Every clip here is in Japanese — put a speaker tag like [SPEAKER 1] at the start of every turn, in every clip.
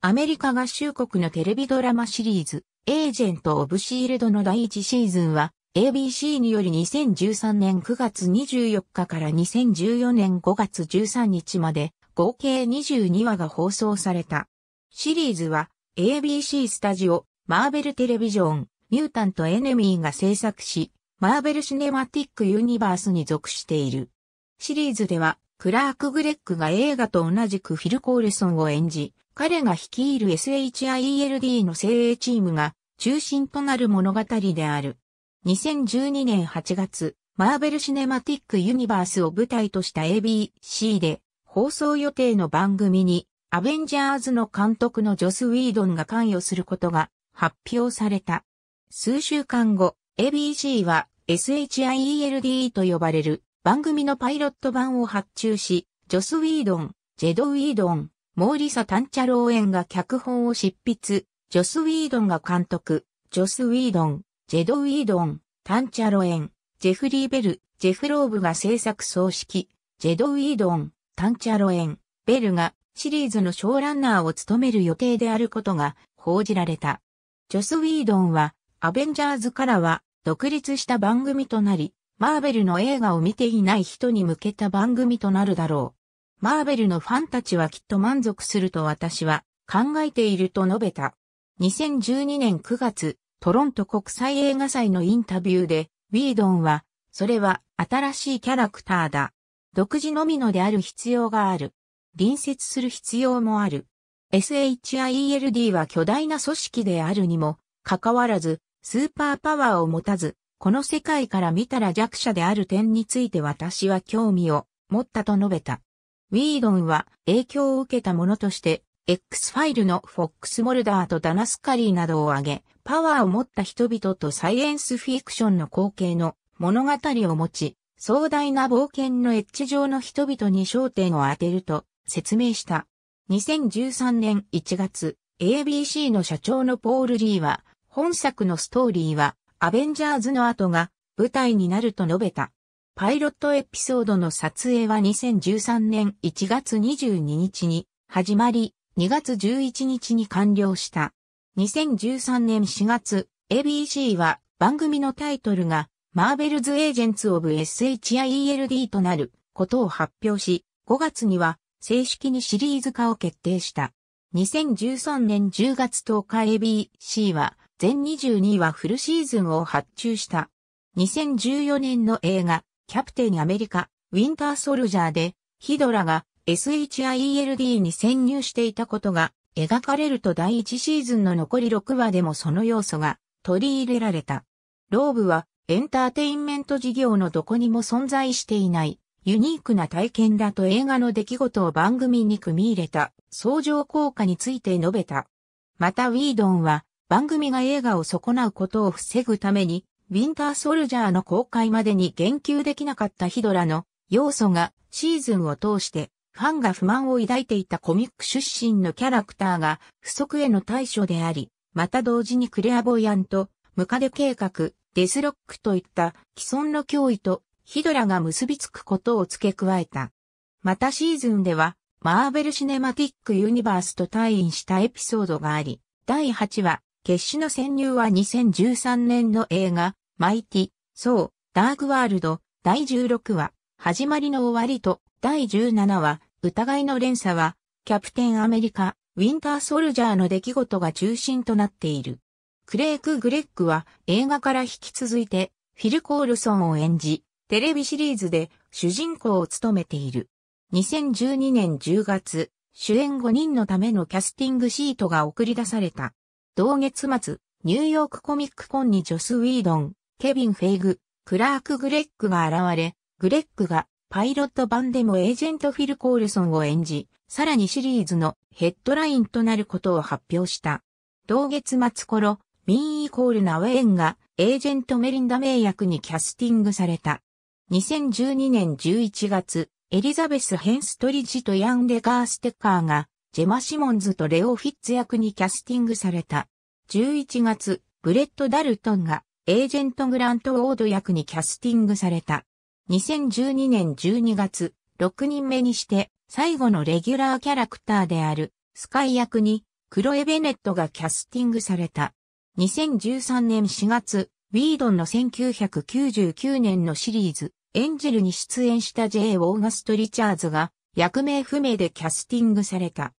[SPEAKER 1] アメリカ合衆国のテレビドラマシリーズ、エージェント・オブ・シールドの第1シーズンは、ABC により2013年9月24日から2014年5月13日まで、合計22話が放送された。シリーズは、ABC スタジオ、マーベルテレビジョン、ミュータント・エネミーが制作し、マーベル・シネマティック・ユニバースに属している。シリーズでは、クラーク・グレックが映画と同じくフィル・コーレソンを演じ、彼が率いる SHIELD の精鋭チームが中心となる物語である。2012年8月、マーベル・シネマティック・ユニバースを舞台とした ABC で放送予定の番組にアベンジャーズの監督のジョス・ウィードンが関与することが発表された。数週間後、ABC は SHIELD と呼ばれる番組のパイロット版を発注し、ジョス・ウィードン、ジェド・ウィードン、モーリサ・タンチャローエンが脚本を執筆、ジョス・ウィードンが監督、ジョス・ウィードン、ジェド・ウィードン、タンチャロエン、ジェフリー・ベル、ジェフローブが制作総指揮、ジェド・ウィードン、タンチャロエン、ベルがシリーズのショーランナーを務める予定であることが報じられた。ジョス・ウィードンは、アベンジャーズからは独立した番組となり、マーベルの映画を見ていない人に向けた番組となるだろう。マーベルのファンたちはきっと満足すると私は考えていると述べた。2012年9月、トロント国際映画祭のインタビューで、ウィードンは、それは新しいキャラクターだ。独自のみのである必要がある。隣接する必要もある。SHIELD は巨大な組織であるにも、かかわらず、スーパーパワーを持たず、この世界から見たら弱者である点について私は興味を持ったと述べた。ウィードンは影響を受けたものとして、X ファイルのフォックスモルダーとダナスカリーなどを挙げ、パワーを持った人々とサイエンスフィクションの光景の物語を持ち、壮大な冒険のエッジ上の人々に焦点を当てると説明した。2013年1月、ABC の社長のポール・リーは、本作のストーリーはアベンジャーズの後が舞台になると述べた。パイロットエピソードの撮影は2013年1月22日に始まり、2月11日に完了した。2013年4月、ABC は番組のタイトルがマーベルズ・エージェンツ・オブ・ SHIELD となることを発表し、5月には正式にシリーズ化を決定した。2013年10月10日 ABC は全22話フルシーズンを発注した。2014年の映画、キャプテンアメリカ、ウィンターソルジャーで、ヒドラが SHIELD に潜入していたことが描かれると第1シーズンの残り6話でもその要素が取り入れられた。ローブはエンターテインメント事業のどこにも存在していないユニークな体験だと映画の出来事を番組に組み入れた相乗効果について述べた。またウィードンは番組が映画を損なうことを防ぐために、ウィンターソルジャーの公開までに言及できなかったヒドラの要素がシーズンを通してファンが不満を抱いていたコミック出身のキャラクターが不足への対処であり、また同時にクレアボイアント、ムカデ計画、デスロックといった既存の脅威とヒドラが結びつくことを付け加えた。またシーズンでは、マーベル・シネマティック・ユニバースと対院したエピソードがあり、第8話、決死の潜入は2013年の映画、マイティ、ソー、ダークワールド、第16話、始まりの終わりと、第17話、疑いの連鎖は、キャプテンアメリカ、ウィンターソルジャーの出来事が中心となっている。クレイク・グレッグは映画から引き続いてフィル・コールソンを演じ、テレビシリーズで主人公を務めている。2012年10月、主演5人のためのキャスティングシートが送り出された。同月末、ニューヨークコミックコンにジョス・ウィードン、ケビン・フェイグ、クラーク・グレッグが現れ、グレッグがパイロット版でもエージェントフィル・コールソンを演じ、さらにシリーズのヘッドラインとなることを発表した。同月末頃、ミー・イコール・ナウェーンがエージェント・メリンダ・名役にキャスティングされた。2012年11月、エリザベス・ヘンストリジとヤン・デガー・ステッカーがジェマ・シモンズとレオ・フィッツ役にキャスティングされた。11月、ブレット・ダルトンがエージェント・グラント・オード役にキャスティングされた。2012年12月、6人目にして最後のレギュラーキャラクターであるスカイ役にクロエ・ベネットがキャスティングされた。2013年4月、ウィードンの1999年のシリーズ、エンジェルに出演した J. オーガスト・リチャーズが、役名不明でキャスティングされた。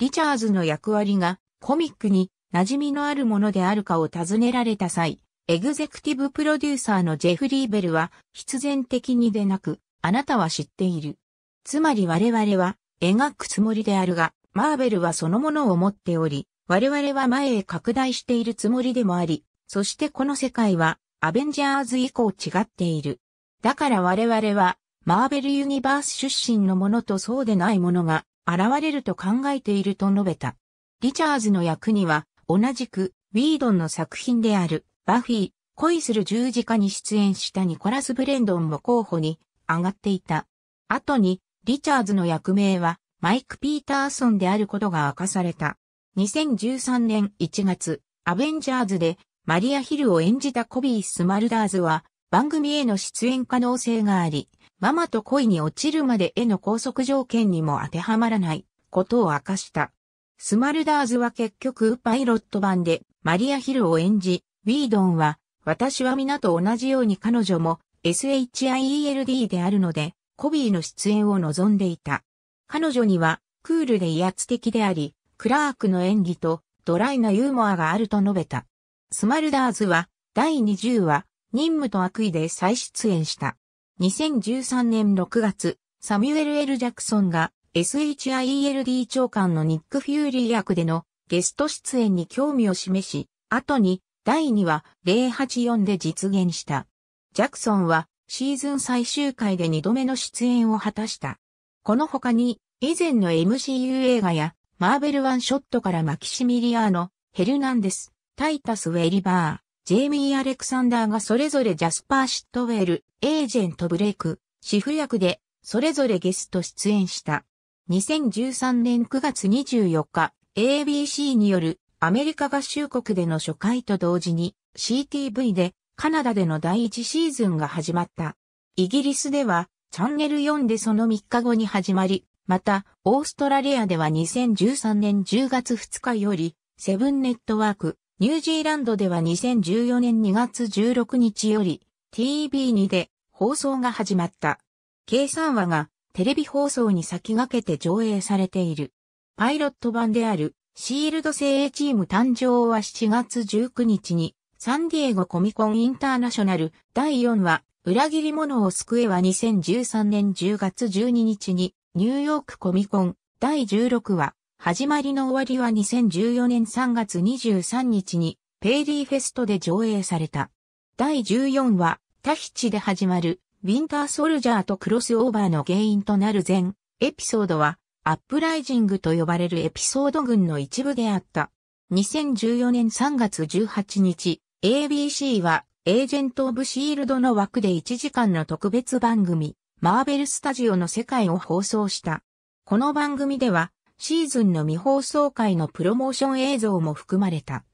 [SPEAKER 1] リチャーズの役割がコミックに馴染みのあるものであるかを尋ねられた際、エグゼクティブプロデューサーのジェフリーベルは必然的にでなく、あなたは知っている。つまり我々は描くつもりであるが、マーベルはそのものを持っており、我々は前へ拡大しているつもりでもあり、そしてこの世界はアベンジャーズ以降違っている。だから我々はマーベルユニバース出身のものとそうでないものが現れると考えていると述べた。リチャーズの役には、同じく、ウィードンの作品である、バフィー、恋する十字架に出演したニコラス・ブレンドンも候補に上がっていた。後に、リチャーズの役名は、マイク・ピーターソンであることが明かされた。2013年1月、アベンジャーズで、マリア・ヒルを演じたコビー・スマルダーズは、番組への出演可能性があり、ママと恋に落ちるまでへの拘束条件にも当てはまらないことを明かした。スマルダーズは結局パイロット版でマリア・ヒルを演じ、ウィードンは私は皆と同じように彼女も SHIELD であるので、コビーの出演を望んでいた。彼女にはクールで威圧的であり、クラークの演技とドライなユーモアがあると述べた。スマルダーズは第20話、任務と悪意で再出演した。2013年6月、サミュエル・ L・ ジャクソンが SHIELD 長官のニック・フューリー役でのゲスト出演に興味を示し、後に第2話084で実現した。ジャクソンはシーズン最終回で2度目の出演を果たした。この他に以前の MCU 映画やマーベルワンショットからマキシミリアーノ、ヘルナンデス、タイタス・ウェリバー、ジェイミー・アレクサンダーがそれぞれジャスパー・シットウェル、エージェント・ブレイク、シフ役で、それぞれゲスト出演した。2013年9月24日、ABC によるアメリカ合衆国での初回と同時に CTV でカナダでの第1シーズンが始まった。イギリスではチャンネル4でその3日後に始まり、また、オーストラリアでは2013年10月2日より、セブンネットワーク、ニュージーランドでは2014年2月16日より TV2 で放送が始まった。計算話がテレビ放送に先駆けて上映されている。パイロット版であるシールド精鋭チーム誕生は7月19日にサンディエゴコミコンインターナショナル第4話裏切り者を救えは2013年10月12日にニューヨークコミコン第16話始まりの終わりは2014年3月23日にペイリーフェストで上映された。第14話、タヒチで始まる、ウィンターソルジャーとクロスオーバーの原因となる前、エピソードは、アップライジングと呼ばれるエピソード群の一部であった。2014年3月18日、ABC は、エージェント・オブ・シールドの枠で1時間の特別番組、マーベル・スタジオの世界を放送した。この番組では、シーズンの未放送回のプロモーション映像も含まれた。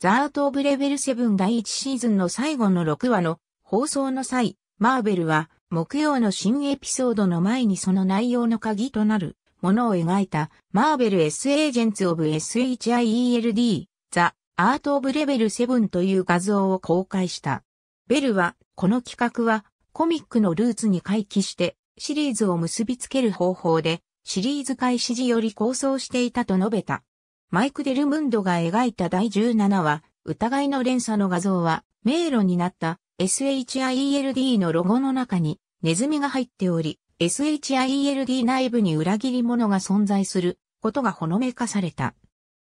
[SPEAKER 1] ザ・アート・オブ・レベル7第1シーズンの最後の6話の放送の際、マーベルは木曜の新エピソードの前にその内容の鍵となるものを描いたマーベル S エージェンツ・オブ・ SHIELD ザ・アート・オブ・レベル7という画像を公開した。ベルはこの企画はコミックのルーツに回帰してシリーズを結びつける方法でシリーズ開始時より構想していたと述べた。マイク・デルムンドが描いた第17話、疑いの連鎖の画像は、迷路になった SHIELD のロゴの中にネズミが入っており、SHIELD 内部に裏切り者が存在することがほのめかされた。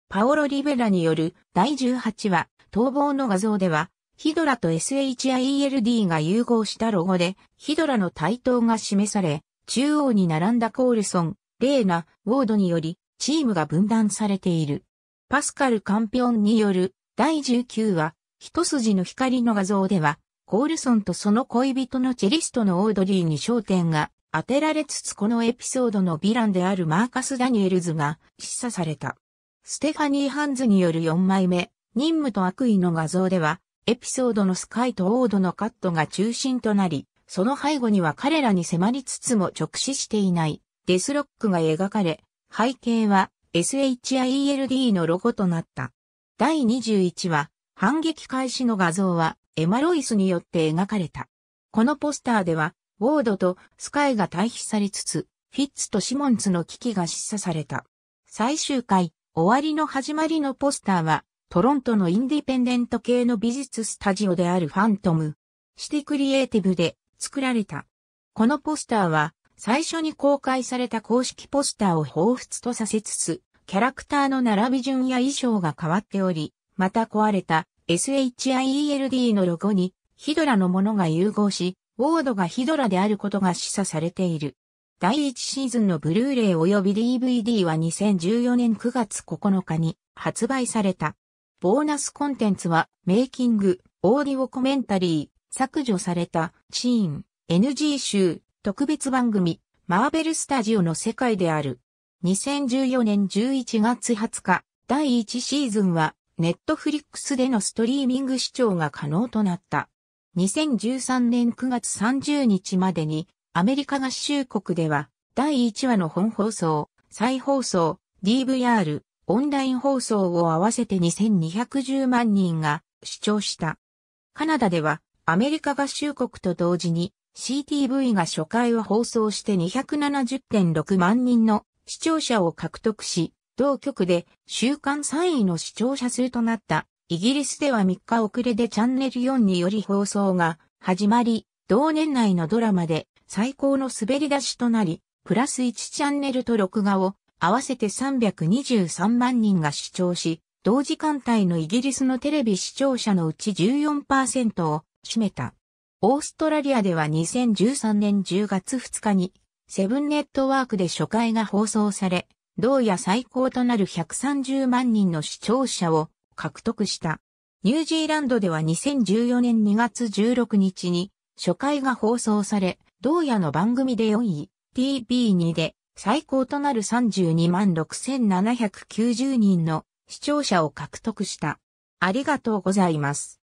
[SPEAKER 1] パオロ・リベラによる第18話、逃亡の画像では、ヒドラと SHIELD が融合したロゴで、ヒドラの台頭が示され、中央に並んだコールソン、レーナ、ウォードにより、チームが分断されている。パスカル・カンピオンによる、第19話、一筋の光の画像では、コールソンとその恋人のチェリストのオードリーに焦点が当てられつつこのエピソードのヴィランであるマーカス・ダニエルズが示唆された。ステファニー・ハンズによる4枚目、任務と悪意の画像では、エピソードのスカイとオードのカットが中心となり、その背後には彼らに迫りつつも直視していないデスロックが描かれ、背景は SHIELD のロゴとなった。第21話、反撃開始の画像はエマロイスによって描かれた。このポスターでは、ウォードとスカイが対比されつつ、フィッツとシモンズの危機が示唆された。最終回、終わりの始まりのポスターは、トロントのインディペンデント系の美術スタジオであるファントム、シティクリエイティブで作られた。このポスターは、最初に公開された公式ポスターを彷彿とさせつつ、キャラクターの並び順や衣装が変わっており、また壊れた SHIELD のロゴにヒドラのものが融合し、ウォードがヒドラであることが示唆されている。第1シーズンのブルーレイ及び DVD は2014年9月9日に発売された。ボーナスコンテンツはメイキング、オーディオコメンタリー、削除された、シーン、NG 集、特別番組、マーベルスタジオの世界である。2014年11月20日、第1シーズンは、ネットフリックスでのストリーミング視聴が可能となった。2013年9月30日までに、アメリカ合衆国では、第1話の本放送、再放送、DVR、オンライン放送を合わせて2210万人が視聴した。カナダでは、アメリカ合衆国と同時に、CTV が初回を放送して270.6万人の視聴者を獲得し、同局で週間3位の視聴者数となったイギリスでは3日遅れでチャンネル4により放送が始まり、同年内のドラマで最高の滑り出しとなり、プラス1チャンネルと録画を合わせて323万人が視聴し、同時間帯のイギリスのテレビ視聴者のうち14%を占めた。オーストラリアでは2013年10月2日に、セブンネットワークで初回が放送され、同夜最高となる130万人の視聴者を獲得した。ニュージーランドでは2014年2月16日に初回が放送され、同夜の番組で4位、TV2 で最高となる32万6790人の視聴者を獲得した。ありがとうございます。